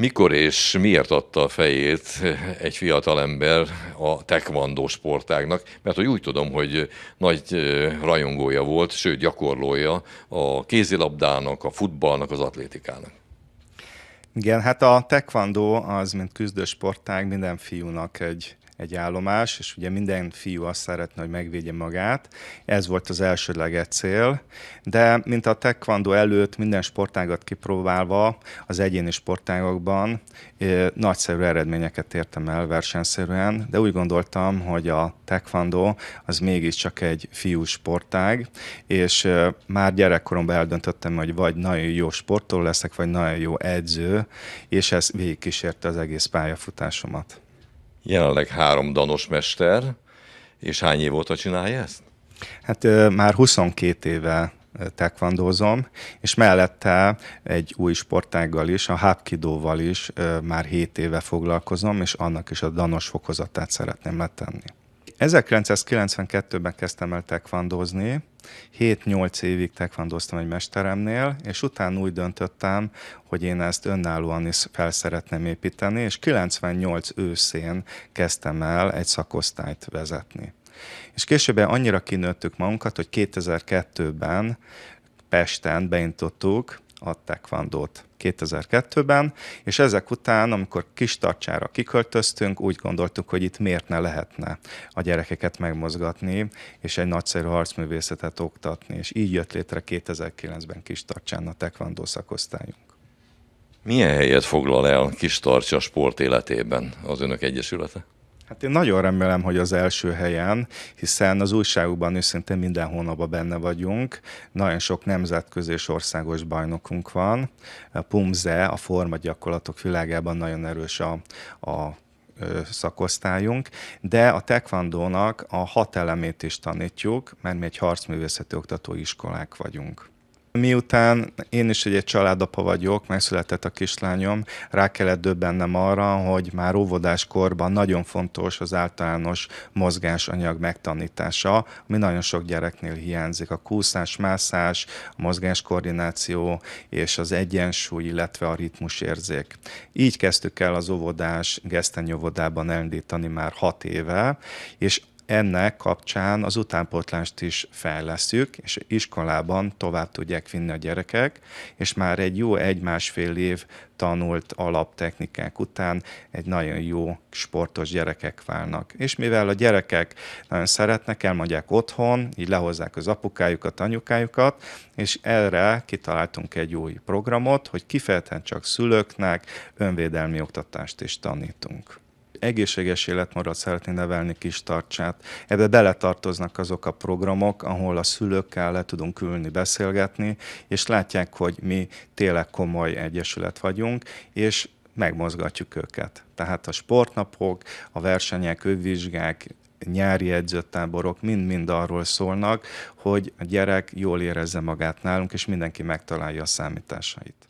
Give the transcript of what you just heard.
Mikor és miért adta a fejét egy fiatalember a tekvandó sportágnak? Mert hogy úgy tudom, hogy nagy rajongója volt, sőt gyakorlója a kézilabdának, a futballnak, az atlétikának. Igen, hát a tekvandó az, mint küzdősportág, minden fiúnak egy egy állomás, és ugye minden fiú azt szeretne, hogy megvédje magát. Ez volt az elsődleges cél, de mint a taekwondo előtt minden sportágat kipróbálva az egyéni sportágokban eh, nagyszerű eredményeket értem el versenyszerűen, de úgy gondoltam, hogy a taekwondo az mégiscsak egy fiú sportág, és eh, már gyerekkoromban eldöntöttem, hogy vagy nagyon jó sportoló leszek, vagy nagyon jó edző, és ez végigkísérte az egész pályafutásomat jelenleg három danos mester, és hány év óta csinálja ezt? Hát ö, már 22 éve tekvandózom, és mellette egy új sportággal is, a hapkidóval is ö, már 7 éve foglalkozom, és annak is a danos fokozatát szeretném letenni. 1992-ben kezdtem el tekvandozni, 7-8 évig tekvandoztam egy mesteremnél, és utána úgy döntöttem, hogy én ezt önállóan is fel szeretném építeni, és 98 őszén kezdtem el egy szakosztályt vezetni. És később annyira kinőttük magunkat, hogy 2002-ben Pesten beintottuk a tekvandót 2002-ben, és ezek után, amikor kis tartsára kiköltöztünk, úgy gondoltuk, hogy itt miért ne lehetne a gyerekeket megmozgatni, és egy nagyszerű harcművészetet oktatni, és így jött létre 2009-ben kis tartsán a tekvandó szakosztályunk. Milyen helyet foglal el kis tartsa sport életében az önök egyesülete? Hát én nagyon remélem, hogy az első helyen, hiszen az újságokban őszintén minden hónapban benne vagyunk. Nagyon sok nemzetközi és országos bajnokunk van. A PUMZE, a forma gyakorlatok világában nagyon erős a, a szakosztályunk, de a tekvandónak a hat elemét is tanítjuk, mert mi egy harcművészeti oktatóiskolák iskolák vagyunk. Miután én is egy, egy családapa vagyok, megszületett a kislányom, rá kellett döbbennem arra, hogy már óvodás korban nagyon fontos az általános mozgásanyag megtanítása, ami nagyon sok gyereknél hiányzik. A kúszás, mászás, a mozgáskoordináció és az egyensúly, illetve a ritmusérzék. Így kezdtük el az óvodás gesztenyóvodában elindítani már hat éve, és ennek kapcsán az utánpótlást is fejlesztjük, és iskolában tovább tudják vinni a gyerekek, és már egy jó egy-másfél év tanult alaptechnikák után egy nagyon jó sportos gyerekek válnak. És mivel a gyerekek nagyon szeretnek, elmondják otthon, így lehozzák az apukájukat, anyukájukat, és erre kitaláltunk egy új programot, hogy kifejezetten csak szülőknek önvédelmi oktatást is tanítunk egészséges életmódot szeretné nevelni kis tartsát. Ebbe beletartoznak azok a programok, ahol a szülőkkel le tudunk ülni, beszélgetni, és látják, hogy mi tényleg komoly egyesület vagyunk, és megmozgatjuk őket. Tehát a sportnapok, a versenyek, ővizsgák, nyári edzőtáborok mind-mind arról szólnak, hogy a gyerek jól érezze magát nálunk, és mindenki megtalálja a számításait.